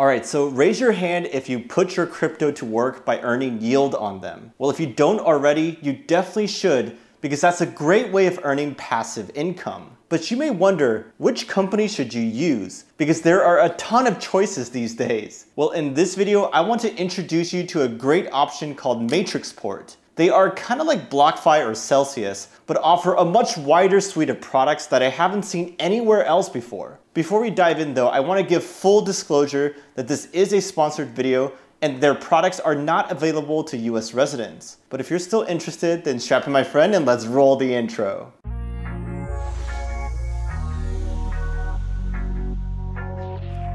All right, so raise your hand if you put your crypto to work by earning yield on them. Well, if you don't already, you definitely should because that's a great way of earning passive income. But you may wonder, which company should you use? Because there are a ton of choices these days. Well, in this video, I want to introduce you to a great option called Matrixport. They are kind of like BlockFi or Celsius, but offer a much wider suite of products that I haven't seen anywhere else before. Before we dive in though, I wanna give full disclosure that this is a sponsored video and their products are not available to US residents. But if you're still interested, then strap in my friend and let's roll the intro.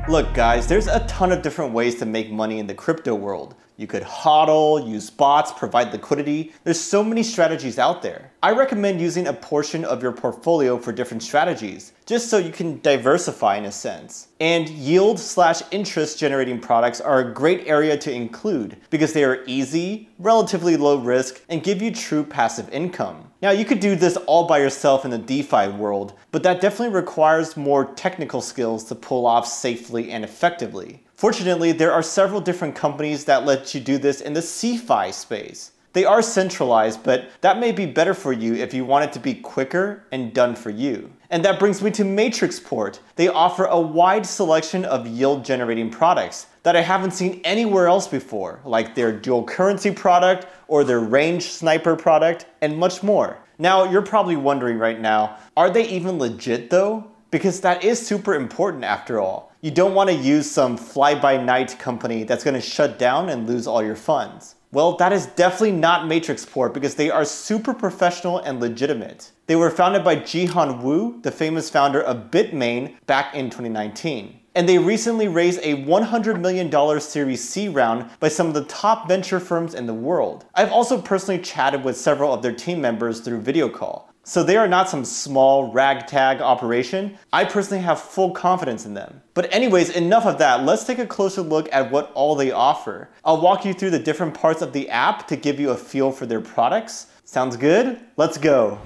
Look guys, there's a ton of different ways to make money in the crypto world. You could hodl, use bots, provide liquidity. There's so many strategies out there. I recommend using a portion of your portfolio for different strategies, just so you can diversify in a sense. And yield slash interest generating products are a great area to include because they are easy, relatively low risk, and give you true passive income. Now you could do this all by yourself in the DeFi world, but that definitely requires more technical skills to pull off safely and effectively. Fortunately, there are several different companies that let you do this in the CFI space. They are centralized, but that may be better for you if you want it to be quicker and done for you. And that brings me to Matrixport. They offer a wide selection of yield generating products, that I haven't seen anywhere else before, like their dual currency product or their range sniper product, and much more. Now, you're probably wondering right now, are they even legit though? Because that is super important after all. You don't want to use some fly-by-night company that's going to shut down and lose all your funds. Well, that is definitely not Matrixport because they are super professional and legitimate. They were founded by Jihan Wu, the famous founder of Bitmain, back in 2019 and they recently raised a $100 million Series C round by some of the top venture firms in the world. I've also personally chatted with several of their team members through video call. So they are not some small ragtag operation. I personally have full confidence in them. But anyways, enough of that. Let's take a closer look at what all they offer. I'll walk you through the different parts of the app to give you a feel for their products. Sounds good? Let's go.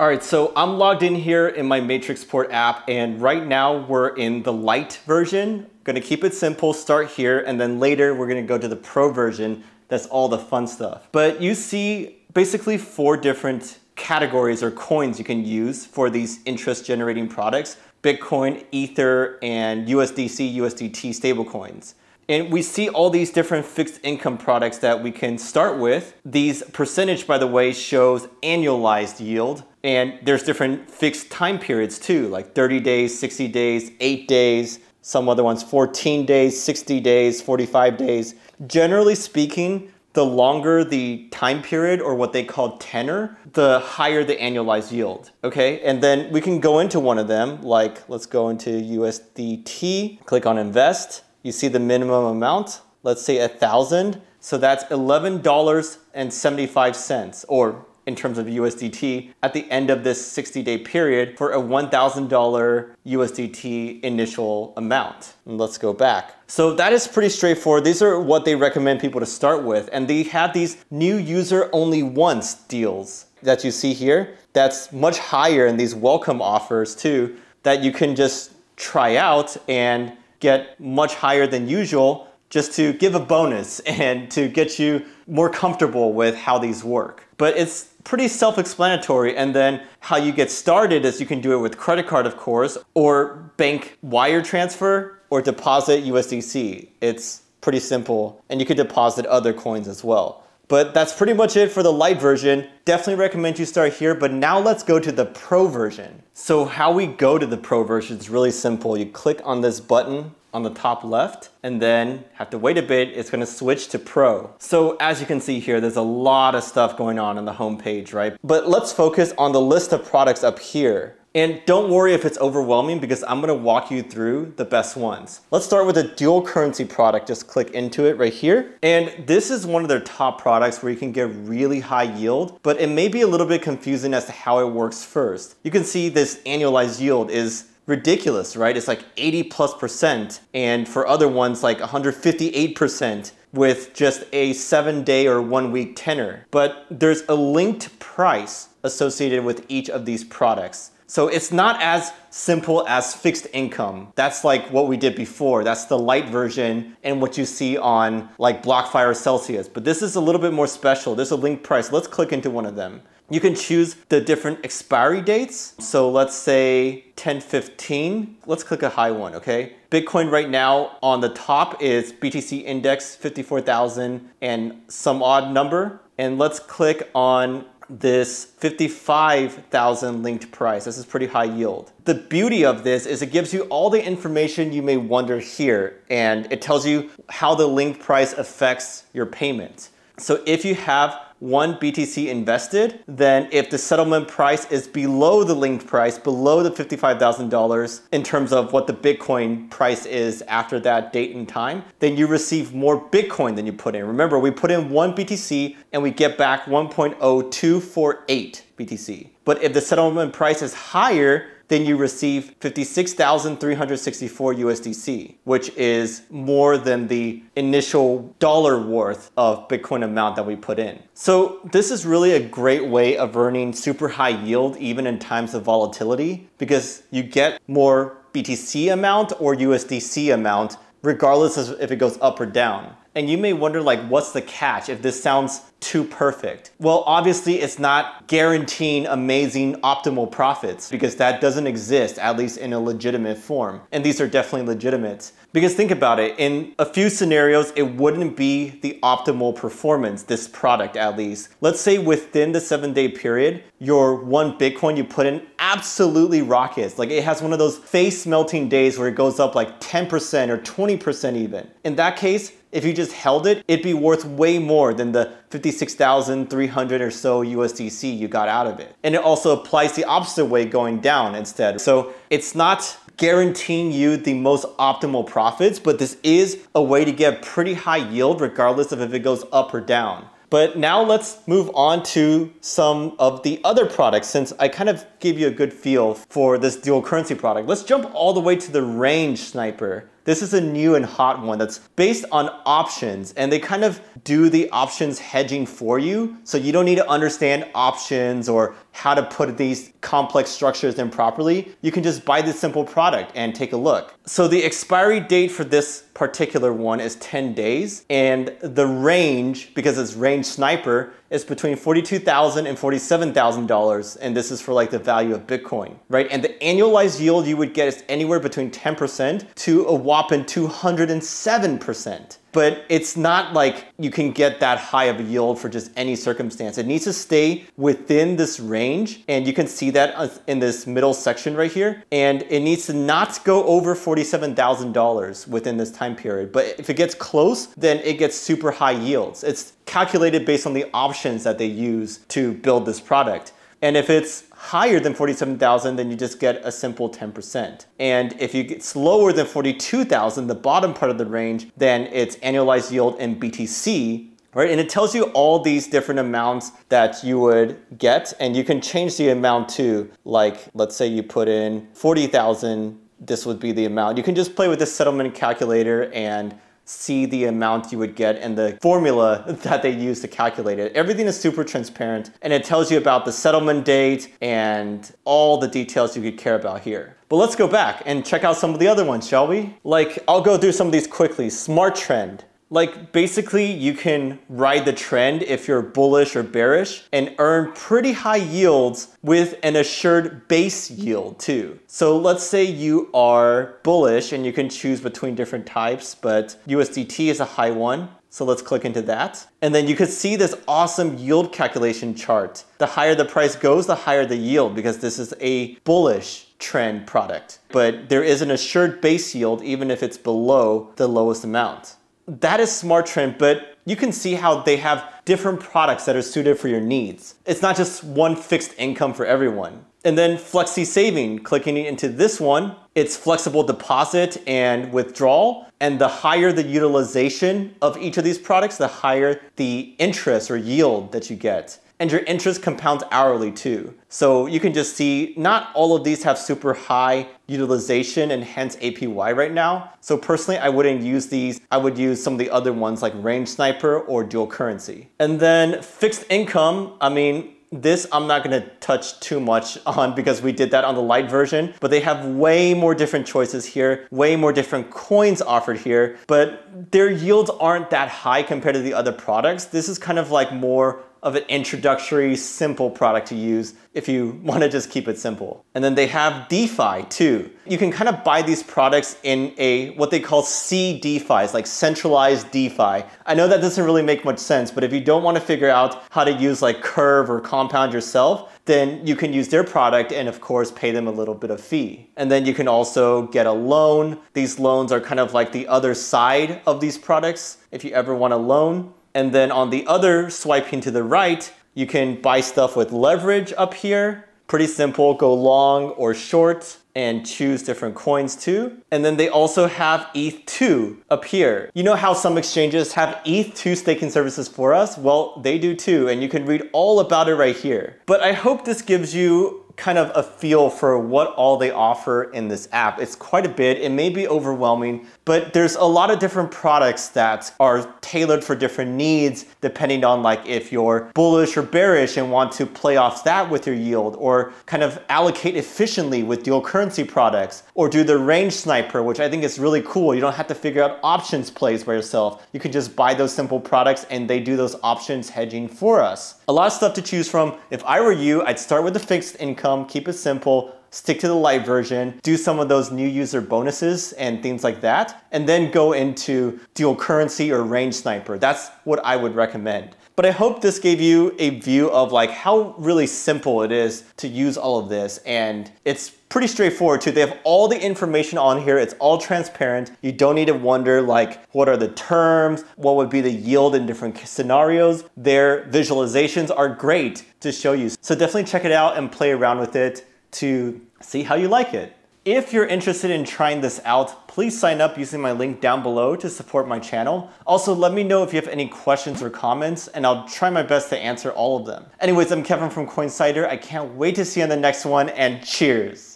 All right, so I'm logged in here in my MatrixPort app, and right now we're in the light version. Gonna keep it simple, start here, and then later we're gonna go to the pro version. That's all the fun stuff. But you see basically four different categories or coins you can use for these interest generating products, Bitcoin, Ether, and USDC, USDT stablecoins. And we see all these different fixed income products that we can start with. These percentage, by the way, shows annualized yield. And there's different fixed time periods too, like 30 days, 60 days, 8 days, some other ones 14 days, 60 days, 45 days. Generally speaking, the longer the time period or what they call tenor, the higher the annualized yield. Okay, and then we can go into one of them, like let's go into USDT, click on invest. You see the minimum amount, let's say a thousand. So that's $11.75 or in terms of USDT at the end of this 60 day period for a $1,000 USDT initial amount. And let's go back. So that is pretty straightforward. These are what they recommend people to start with. And they have these new user only once deals that you see here. That's much higher in these welcome offers too, that you can just try out and get much higher than usual just to give a bonus and to get you more comfortable with how these work. But it's pretty self-explanatory and then how you get started is you can do it with credit card of course or bank wire transfer or deposit USDC. It's pretty simple and you could deposit other coins as well. But that's pretty much it for the light version. Definitely recommend you start here, but now let's go to the pro version. So how we go to the pro version is really simple. You click on this button on the top left and then have to wait a bit, it's gonna switch to Pro. So as you can see here, there's a lot of stuff going on on the home page, right? But let's focus on the list of products up here. And don't worry if it's overwhelming because I'm gonna walk you through the best ones. Let's start with a dual currency product. Just click into it right here. And this is one of their top products where you can get really high yield, but it may be a little bit confusing as to how it works first. You can see this annualized yield is ridiculous, right? It's like 80 plus percent, and for other ones, like 158 percent with just a seven day or one week tenor. But there's a linked price associated with each of these products. So it's not as simple as fixed income. That's like what we did before. That's the light version and what you see on like Blockfire Celsius. But this is a little bit more special. There's a linked price. Let's click into one of them. You can choose the different expiry dates. So let's say 1015. Let's click a high one, okay? Bitcoin right now on the top is BTC index 54,000 and some odd number. And let's click on this 55,000 linked price. This is pretty high yield. The beauty of this is it gives you all the information you may wonder here, and it tells you how the linked price affects your payment. So if you have one BTC invested, then if the settlement price is below the linked price, below the $55,000 in terms of what the Bitcoin price is after that date and time, then you receive more Bitcoin than you put in. Remember, we put in one BTC and we get back 1.0248 BTC. But if the settlement price is higher, then you receive 56,364 USDC, which is more than the initial dollar worth of Bitcoin amount that we put in. So this is really a great way of earning super high yield even in times of volatility because you get more BTC amount or USDC amount regardless of if it goes up or down. And you may wonder like, what's the catch? If this sounds too perfect? Well, obviously it's not guaranteeing amazing optimal profits because that doesn't exist, at least in a legitimate form. And these are definitely legitimate. Because think about it, in a few scenarios, it wouldn't be the optimal performance, this product at least. Let's say within the seven day period, your one Bitcoin you put in absolutely rockets. Like it has one of those face melting days where it goes up like 10% or 20% even. In that case, if you just held it, it'd be worth way more than the 56,300 or so USDC you got out of it. And it also applies the opposite way going down instead. So it's not guaranteeing you the most optimal profits, but this is a way to get pretty high yield regardless of if it goes up or down. But now let's move on to some of the other products since I kind of gave you a good feel for this dual currency product. Let's jump all the way to the range sniper. This is a new and hot one that's based on options and they kind of do the options hedging for you. So you don't need to understand options or how to put these complex structures in properly, you can just buy this simple product and take a look. So the expiry date for this particular one is 10 days and the range, because it's range sniper, is between $42,000 and $47,000 and this is for like the value of Bitcoin, right? And the annualized yield you would get is anywhere between 10% to a whopping 207% but it's not like you can get that high of a yield for just any circumstance. It needs to stay within this range and you can see that in this middle section right here. And it needs to not go over $47,000 within this time period. But if it gets close, then it gets super high yields. It's calculated based on the options that they use to build this product. And if it's higher than 47,000, then you just get a simple 10%. And if you get lower than 42,000, the bottom part of the range, then it's annualized yield in BTC, right? And it tells you all these different amounts that you would get, and you can change the amount to like, let's say you put in 40,000, this would be the amount. You can just play with this settlement calculator and see the amount you would get and the formula that they use to calculate it. Everything is super transparent and it tells you about the settlement date and all the details you could care about here. But let's go back and check out some of the other ones, shall we? Like, I'll go through some of these quickly. Smart Trend. Like basically you can ride the trend if you're bullish or bearish and earn pretty high yields with an assured base yield too. So let's say you are bullish and you can choose between different types, but USDT is a high one. So let's click into that. And then you could see this awesome yield calculation chart. The higher the price goes, the higher the yield because this is a bullish trend product. But there is an assured base yield even if it's below the lowest amount. That is smart trend, but you can see how they have different products that are suited for your needs. It's not just one fixed income for everyone. And then Flexi Saving, clicking into this one, it's flexible deposit and withdrawal. And the higher the utilization of each of these products, the higher the interest or yield that you get and your interest compounds hourly too. So you can just see not all of these have super high utilization and hence APY right now. So personally, I wouldn't use these. I would use some of the other ones like Range Sniper or Dual Currency. And then fixed income, I mean, this I'm not gonna touch too much on because we did that on the light version, but they have way more different choices here, way more different coins offered here, but their yields aren't that high compared to the other products. This is kind of like more of an introductory, simple product to use if you want to just keep it simple. And then they have DeFi too. You can kind of buy these products in a what they call C DeFi, it's like centralized DeFi. I know that doesn't really make much sense, but if you don't want to figure out how to use like Curve or Compound yourself, then you can use their product and of course pay them a little bit of fee. And then you can also get a loan. These loans are kind of like the other side of these products if you ever want a loan. And then on the other, swiping to the right, you can buy stuff with leverage up here. Pretty simple, go long or short and choose different coins too. And then they also have ETH2 up here. You know how some exchanges have ETH2 staking services for us? Well, they do too, and you can read all about it right here. But I hope this gives you kind of a feel for what all they offer in this app. It's quite a bit, it may be overwhelming, but there's a lot of different products that are tailored for different needs depending on like if you're bullish or bearish and want to play off that with your yield or kind of allocate efficiently with dual currency products or do the range sniper, which I think is really cool. You don't have to figure out options plays by yourself. You can just buy those simple products and they do those options hedging for us. A lot of stuff to choose from. If I were you, I'd start with the fixed income keep it simple, stick to the light version, do some of those new user bonuses and things like that, and then go into dual currency or range sniper. That's what I would recommend. But I hope this gave you a view of like how really simple it is to use all of this. And it's pretty straightforward too. They have all the information on here. It's all transparent. You don't need to wonder like what are the terms, what would be the yield in different scenarios. Their visualizations are great to show you. So definitely check it out and play around with it to see how you like it. If you're interested in trying this out, please sign up using my link down below to support my channel. Also, let me know if you have any questions or comments, and I'll try my best to answer all of them. Anyways, I'm Kevin from CoinCider. I can't wait to see you on the next one, and cheers!